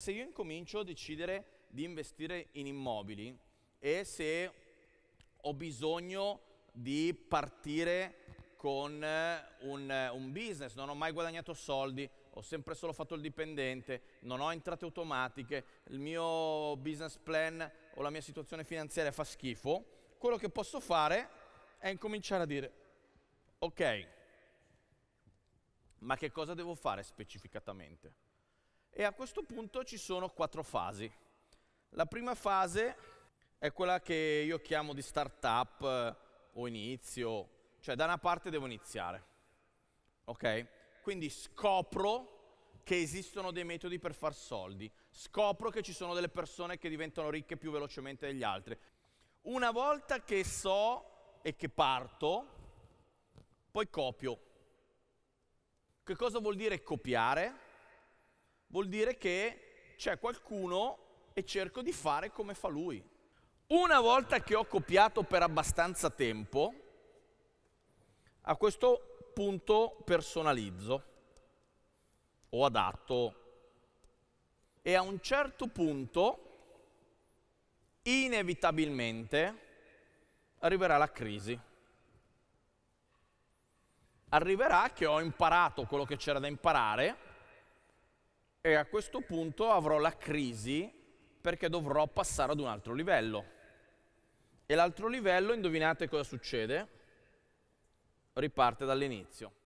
Se io incomincio a decidere di investire in immobili e se ho bisogno di partire con eh, un, eh, un, business, non ho mai guadagnato soldi, ho sempre solo fatto il dipendente, non ho entrate automatiche, il mio business plan o la mia situazione finanziaria fa schifo, quello che posso fare è incominciare a dire, ok, ma che cosa devo fare specificatamente? E a questo punto ci sono quattro fasi. La prima fase è quella che io chiamo di startup eh, o inizio, cioè da una parte devo iniziare, ok? Quindi scopro che esistono dei metodi per far soldi, scopro che ci sono delle persone che diventano ricche più velocemente degli altri. Una volta che so e che parto, poi copio. Che cosa vuol dire copiare? vuol dire che c'è qualcuno e cerco di fare come fa lui. Una volta che ho copiato per abbastanza tempo, a questo punto personalizzo o adatto e a un certo punto inevitabilmente arriverà la crisi. Arriverà che ho imparato quello che c'era da imparare e a questo punto avrò la crisi perché dovrò passare ad un altro livello. E l'altro livello, indovinate cosa succede? Riparte dall'inizio.